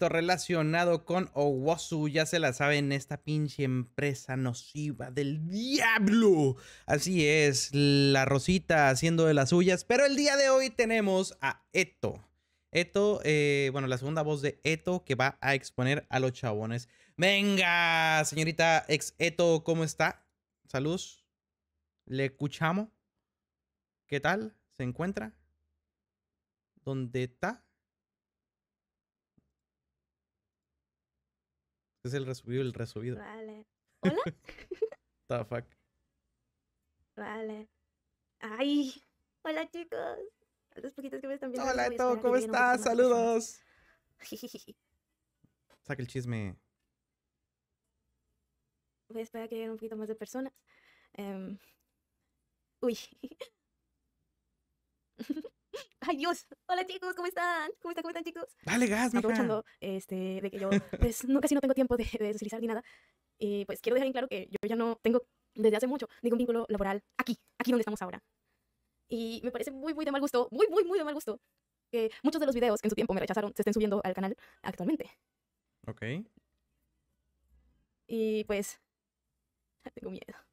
relacionado con Owosu Ya se la saben, esta pinche empresa nociva del diablo. Así es, la Rosita haciendo de las suyas. Pero el día de hoy tenemos a Eto. Eto, eh, bueno, la segunda voz de Eto que va a exponer a los chabones. Venga, señorita ex Eto, ¿cómo está? salud Le escuchamos. ¿Qué tal? ¿Se encuentra? ¿Dónde está? Es el resubido, el resubido. Vale. ¿Hola? The fuck. Vale. Ay. Hola, chicos. A los poquitos que me están viendo. Hola, Eto. ¿Cómo estás? Saludos. Saca el chisme. Voy a esperar que lleguen un poquito más de personas. Em, uy. Ay, Dios. Hola, chicos, ¿cómo están? ¿Cómo están, cómo están, chicos? Dale gas, mija. Aprovechando este, de que yo, pues, no, casi no tengo tiempo de, de socializar ni nada. Y eh, pues quiero dejar en claro que yo ya no tengo, desde hace mucho, ningún vínculo laboral aquí, aquí donde estamos ahora. Y me parece muy, muy de mal gusto, muy, muy, muy de mal gusto, que muchos de los videos que en su tiempo me rechazaron se estén subiendo al canal actualmente. Ok. Y pues, tengo miedo.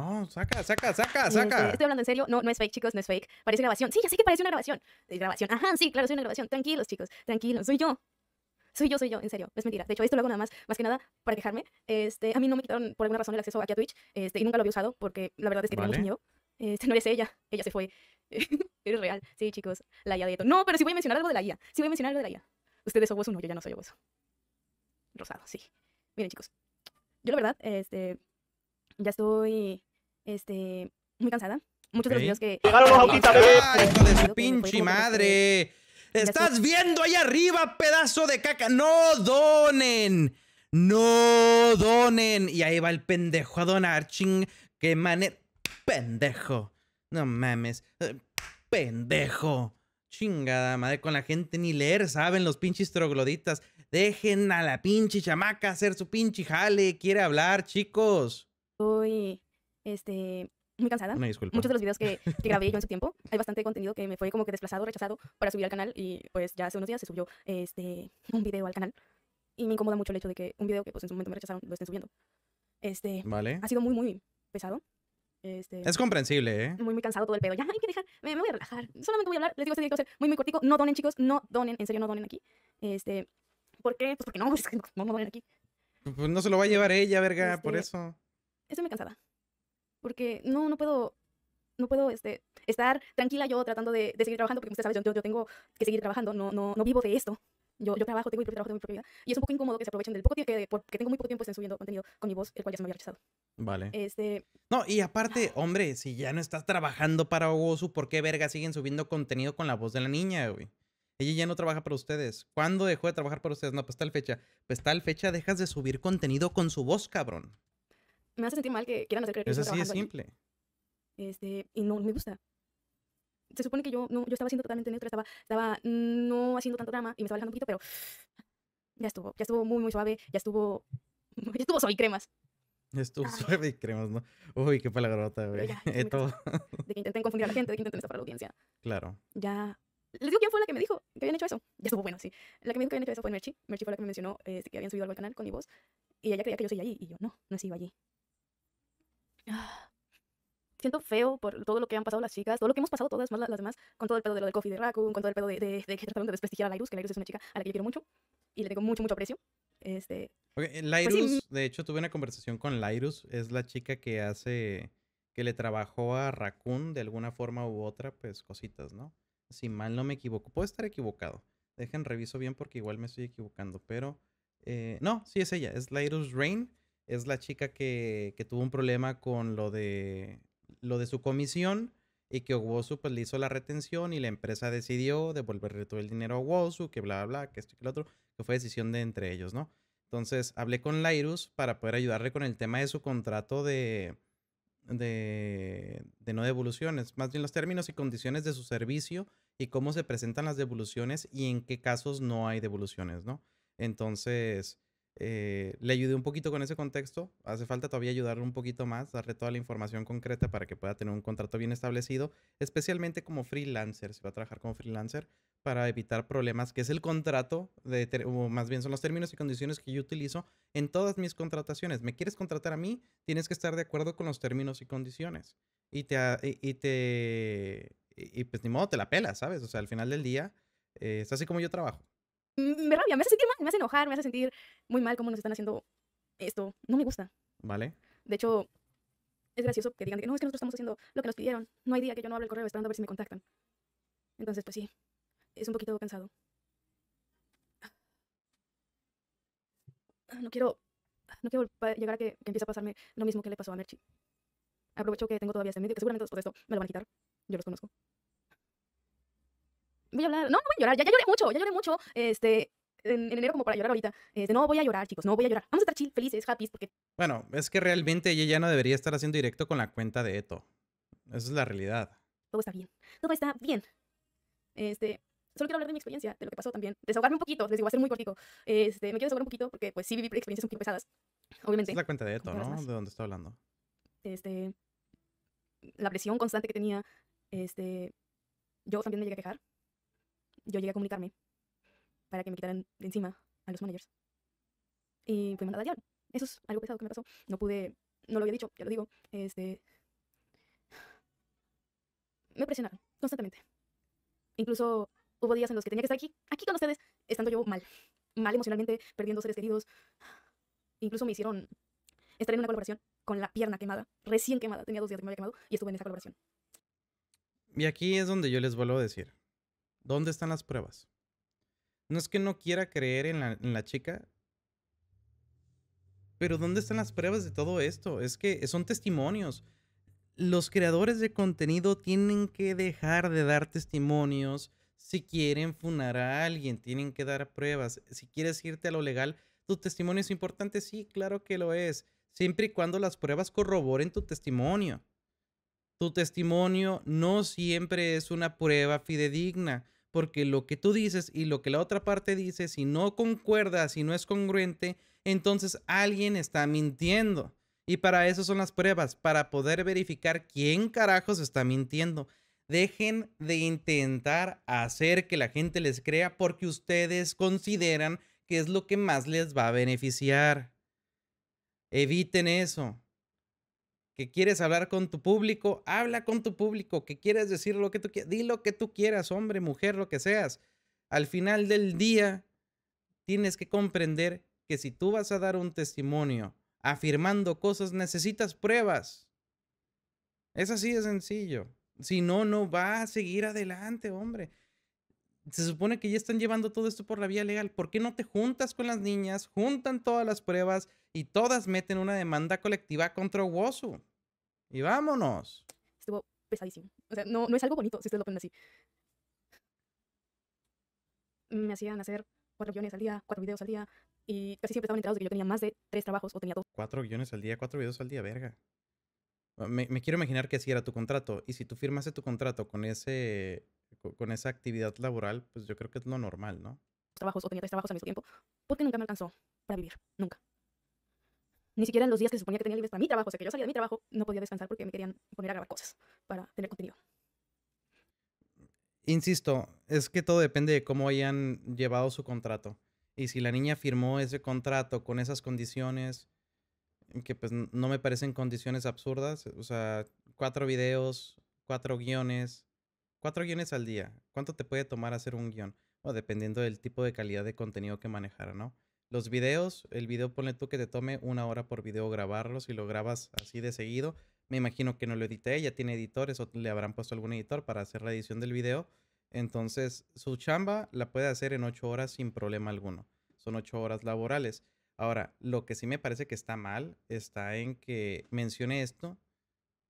No, saca, saca, saca, saca. estoy hablando en serio, no, no es fake, chicos, no es fake. Parece grabación. Sí, ya sé que parece una grabación. de grabación. Ajá, sí, claro, es una grabación. Tranquilos, chicos, tranquilos, soy yo. Soy yo, soy yo, en serio, no es mentira. De hecho, esto lo hago nada más, más que nada para quejarme. Este, a mí no me quitaron por alguna razón el acceso aquí a Twitch, este, y nunca lo había usado porque la verdad es que tengo mucho miedo. Este, no eres ella, ella se fue. eres real. Sí, chicos, la IA de esto. No, pero sí voy a mencionar algo de la IA. Sí voy a mencionar algo de la IA. Ustedes son uno, yo ya no soy oboso. Rosado, sí. Miren, chicos, yo la verdad, este, ya estoy este, muy cansada. Muchos de los que... ¡Llegaron los de su pinche madre! ¡Estás viendo ahí arriba, pedazo de caca! ¡No donen! ¡No donen! Y ahí va el pendejo a donar, ching... ¡Qué mane... ¡Pendejo! No mames. ¡Pendejo! Chingada madre, con la gente ni leer saben los pinches trogloditas. Dejen a la pinche chamaca hacer su pinche jale. Quiere hablar, chicos. Uy, este, muy cansada. Una disculpa. Muchos de los videos que, grabé yo en su tiempo, hay bastante contenido que me fue como que desplazado, rechazado para subir al canal y pues ya hace unos días se subió este, un video al canal y me incomoda mucho el hecho de que un video que pues en su momento me rechazaron lo estén subiendo. Este, ha sido muy, muy pesado. Este, es comprensible, ¿eh? Muy, muy cansado todo el pedo. Ya hay que dejar, me, voy a relajar. Solamente voy a hablar, les digo, este video va a ser muy, muy cortico. No donen, chicos, no donen, en serio, no donen aquí. Este, ¿Por qué? Pues porque no, pues, no, no donen aquí. Pues no se lo va a llevar ella, verga, por este, eso. Estoy muy cansada porque no, no puedo, no puedo este, estar tranquila yo tratando de, seguir trabajando, porque usted sabe, yo, yo, tengo que seguir trabajando, no, no, no vivo de esto. Yo, yo trabajo, tengo mi propio trabajo, tengo mi propia vida. Y es un poco incómodo que se aprovechen del poco tiempo que, porque tengo muy poco tiempo, estén subiendo contenido con mi voz, el cual ya se me había rechazado. Vale. Este... No, y aparte, hombre, si ya no estás trabajando para Ogosu, ¿por qué verga siguen subiendo contenido con la voz de la niña, güey? Ella ya no trabaja para ustedes. ¿Cuándo dejó de trabajar para ustedes? No, pues tal fecha. Pues tal fecha dejas de subir contenido con su voz, cabrón me hace sentir mal que quieran hacer creer que es estoy es simple. Este, y no me gusta. Se supone que yo, no, yo estaba siendo totalmente neutra, estaba, estaba no haciendo tanto drama y me estaba alejando un poquito, pero ya estuvo, ya estuvo muy, muy suave, ya estuvo, ya estuvo suave y cremas. estuvo suave y cremas, ¿no? Uy, qué palagrota, güey. Esto. De que intenten confundir a la gente, de que intenten estafar a la audiencia. Claro. Ya. Les digo quién fue la que me dijo que habían hecho eso. Ya estuvo bueno, sí. La que me dijo que habían hecho eso fue Merchi. Merchi fue la que me mencionó este, que habían subido algo al canal con mi voz. Y ella creía que yo seguía allí. Y yo, no, no iba allí. Ah, siento feo por todo lo que han pasado las chicas, todo lo que hemos pasado todas, más las demás, con todo el pedo de lo del coffee de Raccoon con todo el pedo de, de, que tratamos de desprestigiar a Lairus, que Lairus es una chica a la que yo quiero mucho y le tengo mucho, mucho aprecio. Este, eh, pues Lairus, mm. de hecho, tuve una conversación con Lairus, es la chica que hace, que le trabajó a Raccoon de alguna forma u otra, pues cositas, ¿no? Si mal no me equivoco, Puede estar equivocado. Dejen, reviso bien porque igual me estoy equivocando, pero... Eh, no, sí es ella, es Lairus Rain es la chica que, tuvo un problema con lo de, lo de su comisión y que Owosu pues, le hizo la retención y la empresa decidió devolverle todo el dinero a Owosu, que bla, bla, que esto y que lo otro, que fue decisión de entre ellos, ¿no? Entonces hablé con Lairus para poder ayudarle con el tema de su contrato de, de, de, no devoluciones, más bien los términos y condiciones de su servicio y cómo se presentan las devoluciones y en qué casos no hay devoluciones, ¿no? Entonces, eh, le ayudé un poquito con ese contexto. Hace falta todavía ayudarle un poquito más, darle toda la información concreta para que pueda tener un contrato bien establecido, especialmente como freelancer, si va a trabajar como freelancer, para evitar problemas, que es el contrato, de, o más bien son los términos y condiciones que yo utilizo en todas mis contrataciones. ¿Me quieres contratar a mí? Tienes que estar de acuerdo con los términos y condiciones. Y te... Ah, y, te y, pues ni modo, te la pela, ¿sabes? O sea, al final del día, eh, es así como yo trabajo me rabia, me hace sentir mal, me hace enojar, me hace sentir muy mal cómo nos están haciendo esto. No me gusta. Vale. De hecho, es gracioso que digan que no, es que nosotros estamos haciendo lo que nos pidieron. No hay día que yo no abra el correo esperando a ver si me contactan. Entonces, pues sí, es un poquito cansado. Ah, no quiero, no quiero llegar a que, empiece a pasarme lo mismo que le pasó a Merchi. Aprovecho que tengo todavía este medio, que seguramente después de esto me lo van a quitar. Yo los conozco voy a no, no voy a llorar, ya, lloré mucho, ya lloré mucho, este, en, en, enero como para llorar ahorita. Este, no voy a llorar, chicos, no voy a llorar. Vamos a estar chill, felices, happy, porque... Bueno, es que realmente ella ya no debería estar haciendo directo con la cuenta de Eto. Esa es la realidad. Todo está bien, todo está bien. Este, solo quiero hablar de mi experiencia, de lo que pasó también. Desahogarme un poquito, les digo, va a ser muy cortico. Este, me quiero desahogar un poquito porque pues sí viví experiencias un poquito pesadas, obviamente. Es la cuenta de Eto, ¿no? ¿De dónde está hablando? Este, la presión constante que tenía, este, yo también me llegué a quejar yo llegué a comunicarme para que me quitaran de encima a los managers. Y fui mandada Eso es algo pesado que me pasó. No pude, no lo había dicho, ya lo digo. Este. Me presionaron constantemente. Incluso hubo días en los que tenía que estar aquí, aquí con ustedes, estando yo mal. Mal emocionalmente, perdiendo seres queridos. Incluso me hicieron estar en una colaboración con la pierna quemada, recién quemada. Tenía dos días que me había quemado y estuve en esa colaboración. Y aquí es donde yo les vuelvo a decir. ¿Dónde están las pruebas? No es que no quiera creer en la, chica, pero ¿dónde están las pruebas de todo esto? Es que son testimonios. Los creadores de contenido tienen que dejar de dar testimonios si quieren funar a alguien, tienen que dar pruebas. Si quieres irte a lo legal, tu testimonio es importante, sí, claro que lo es, siempre y cuando las pruebas corroboren tu testimonio. Tu testimonio no siempre es una prueba fidedigna, porque lo que tú dices y lo que la otra parte dice, si no concuerda, si no es congruente, entonces alguien está mintiendo. Y para eso son las pruebas, para poder verificar quién carajos está mintiendo. Dejen de intentar hacer que la gente les crea porque ustedes consideran que es lo que más les va a beneficiar. Eviten eso que quieres hablar con tu público, habla con tu público, que quieres decir lo que tú quieras, di lo que tú quieras, hombre, mujer, lo que seas. Al final del día, tienes que comprender que si tú vas a dar un testimonio afirmando cosas, necesitas pruebas. Es así de sencillo. Si no, no va a seguir adelante, hombre. Se supone que ya están llevando todo esto por la vía legal. ¿Por qué no te juntas con las niñas, juntan todas las pruebas y todas meten una demanda colectiva contra Wosu? Y vámonos. Estuvo pesadísimo. O sea, no, no es algo bonito, si ustedes lo ponen así. Me hacían hacer cuatro guiones al día, cuatro videos al día, y casi siempre estaban enterados de que yo tenía más de tres trabajos o tenía dos. Cuatro guiones al día, cuatro videos al día, verga. Me, me quiero imaginar que así era tu contrato, y si tú firmaste tu contrato con, ese, con esa actividad laboral, pues yo creo que es lo normal, ¿no? Trabajos o tenía tres trabajos al mismo tiempo, porque nunca me alcanzó para vivir, nunca ni siquiera en los días que se suponía que tenía libres para mi trabajo, o sea que yo salía de mi trabajo, no podía descansar porque me querían poner a grabar cosas para tener contenido. Insisto, es que todo depende de cómo hayan llevado su contrato. Y si la niña firmó ese contrato con esas condiciones, que pues no me parecen condiciones absurdas, o sea, cuatro videos, cuatro guiones, cuatro guiones al día. ¿Cuánto te puede tomar hacer un guión? O bueno, dependiendo del tipo de calidad de contenido que manejara, ¿no? Los videos, el video ponle tú que te tome una hora por video grabarlos y lo grabas así de seguido. Me imagino que no lo edité, ya tiene editores o le habrán puesto algún editor para hacer la edición del video. Entonces, su chamba la puede hacer en ocho horas sin problema alguno. Son ocho horas laborales. Ahora, lo que sí me parece que está mal está en que mencione esto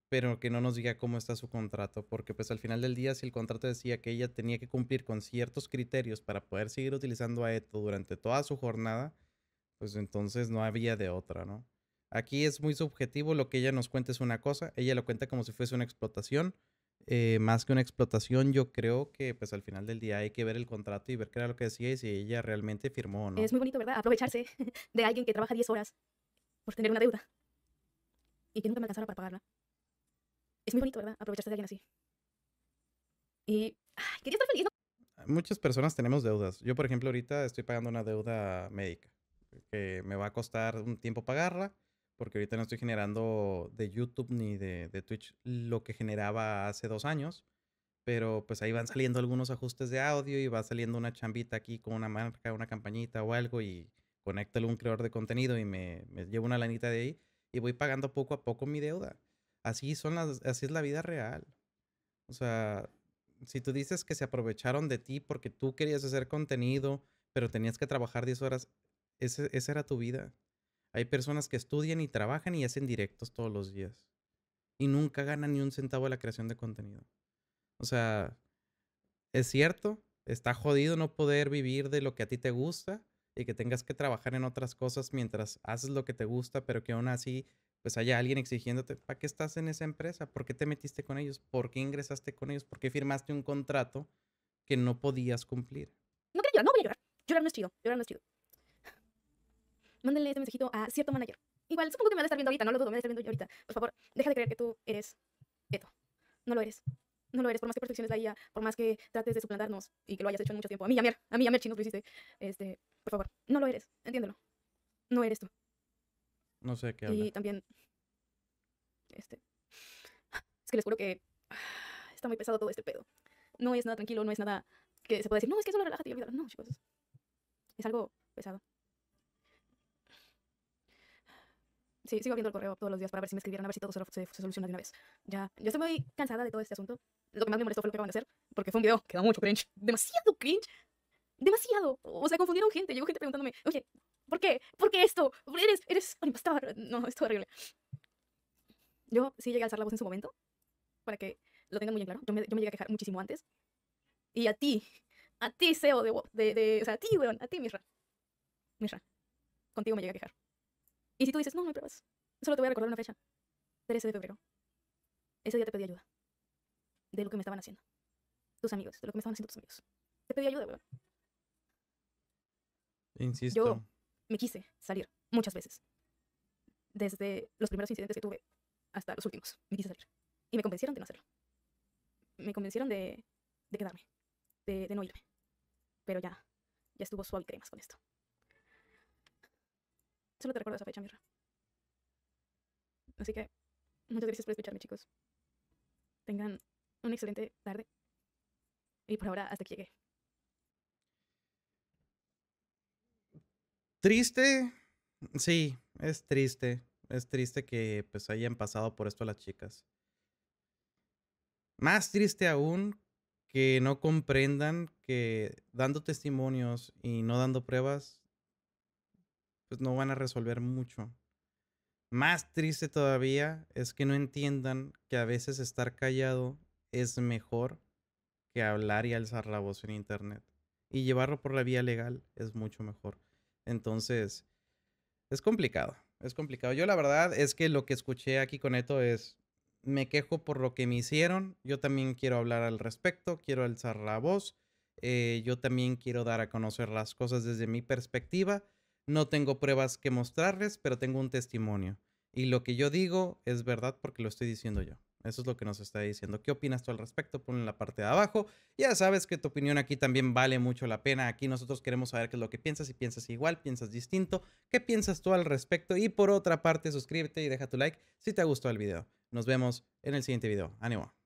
pero que no nos diga cómo está su contrato, porque pues al final del día si el contrato decía que ella tenía que cumplir con ciertos criterios para poder seguir utilizando a Eto durante toda su jornada, pues entonces no había de otra, ¿no? Aquí es muy subjetivo, lo que ella nos cuenta es una cosa, ella lo cuenta como si fuese una explotación, eh, más que una explotación, yo creo que pues al final del día hay que ver el contrato y ver qué era lo que decía y si ella realmente firmó o no. Es muy bonito, ¿verdad? Aprovecharse de alguien que trabaja 10 horas por tener una deuda y que nunca me alcanzara para pagarla. Es muy bonito, ¿verdad? Aprovecharse de alguien así. Y ay, quería estar feliz. Muchas personas tenemos deudas. Yo, por ejemplo, ahorita estoy pagando una deuda médica que me va a costar un tiempo pagarla porque ahorita no estoy generando de YouTube ni de, Twitch lo que generaba hace dos años, pero pues ahí van saliendo algunos ajustes de audio y va saliendo una chambita aquí con una marca, una campañita o algo y conéctalo un creador de contenido y me, llevo una lanita de ahí y voy pagando poco a poco mi deuda así son las, así es la vida real. O sea, si tú dices que se aprovecharon de ti porque tú querías hacer contenido, pero tenías que trabajar 10 horas, ese, esa era tu vida. Hay personas que estudian y trabajan y hacen directos todos los días. Y nunca ganan ni un centavo de la creación de contenido. O sea, es cierto, está jodido no poder vivir de lo que a ti te gusta y que tengas que trabajar en otras cosas mientras haces lo que te gusta, pero que aún así pues haya alguien exigiéndote, ¿para qué estás en esa empresa? ¿Por qué te metiste con ellos? ¿Por qué ingresaste con ellos? ¿Por qué firmaste un contrato que no podías cumplir? No quiero llorar, no voy a llorar. Llorar no es chido, llorar no es chido. Mándenle este mensajito a cierto manager. Igual, supongo que me van a estar viendo ahorita, no lo dudo, me van a estar viendo ahorita. Por favor, deja de creer que tú eres esto. No lo eres. No lo eres, por más que perfecciones la IA, por más que trates de suplantarnos y que lo hayas hecho en mucho tiempo. A mí, mí, a mí, mí, chino, lo hiciste. Este, por favor, no lo eres, entiéndelo. No eres tú. No sé qué habla. Y también. Este. Es que les juro que. Está muy pesado todo este pedo. No es nada tranquilo, no es nada que se pueda decir, no, es que solo relájate y olvídalo. No, chicos. Es algo pesado. Sí, sigo viendo el correo todos los días para ver si me escribieron, a ver si todo se, se, soluciona de una vez. Ya, yo estoy muy cansada de todo este asunto. Lo que más me molestó fue lo que acaban de hacer, porque fue un video que da mucho cringe. Demasiado cringe. Demasiado. O sea, confundieron gente. Llegó gente preguntándome, oye, ¿Por qué? ¿Por qué esto? Eres, eres un impostor. No, es horrible. Yo sí llegué a alzar la voz en su momento, para que lo tengan muy en claro. Yo me, yo me llegué a quejar muchísimo antes. Y a ti, a ti, CEO de, de, O sea, a ti, weón, a ti, Misra. Misra, contigo me llegué a quejar. Y si tú dices, no, no hay pruebas, solo te voy a recordar una fecha: 13 de febrero. Ese día te pedí ayuda de lo que me estaban haciendo tus amigos, de lo que me estaban haciendo tus amigos. Te pedí ayuda, weón. Insisto me quise salir muchas veces. Desde los primeros incidentes que tuve hasta los últimos, me quise salir. Y me convencieron de no hacerlo. Me convencieron de, quedarme, de, no irme. Pero ya, ya estuvo suave cremas con esto. Solo te recuerdo esa fecha, mierda. Así que, muchas gracias por escucharme, chicos. Tengan una excelente tarde. Y por ahora, hasta que llegue. Triste, sí, es triste. Es triste que pues hayan pasado por esto las chicas. Más triste aún que no comprendan que dando testimonios y no dando pruebas, pues no van a resolver mucho. Más triste todavía es que no entiendan que a veces estar callado es mejor que hablar y alzar la voz en Internet. Y llevarlo por la vía legal es mucho mejor. Entonces, es complicado, es complicado. Yo la verdad es que lo que escuché aquí con esto es, me quejo por lo que me hicieron, yo también quiero hablar al respecto, quiero alzar la voz, eh, yo también quiero dar a conocer las cosas desde mi perspectiva, no tengo pruebas que mostrarles, pero tengo un testimonio. Y lo que yo digo es verdad porque lo estoy diciendo yo. Eso es lo que nos está diciendo. ¿Qué opinas tú al respecto? Pon en la parte de abajo. Ya sabes que tu opinión aquí también vale mucho la pena. Aquí nosotros queremos saber qué es lo que piensas. Si piensas igual, piensas distinto. ¿Qué piensas tú al respecto? Y por otra parte, suscríbete y deja tu like si te gustó el video. Nos vemos en el siguiente video. Ánimo.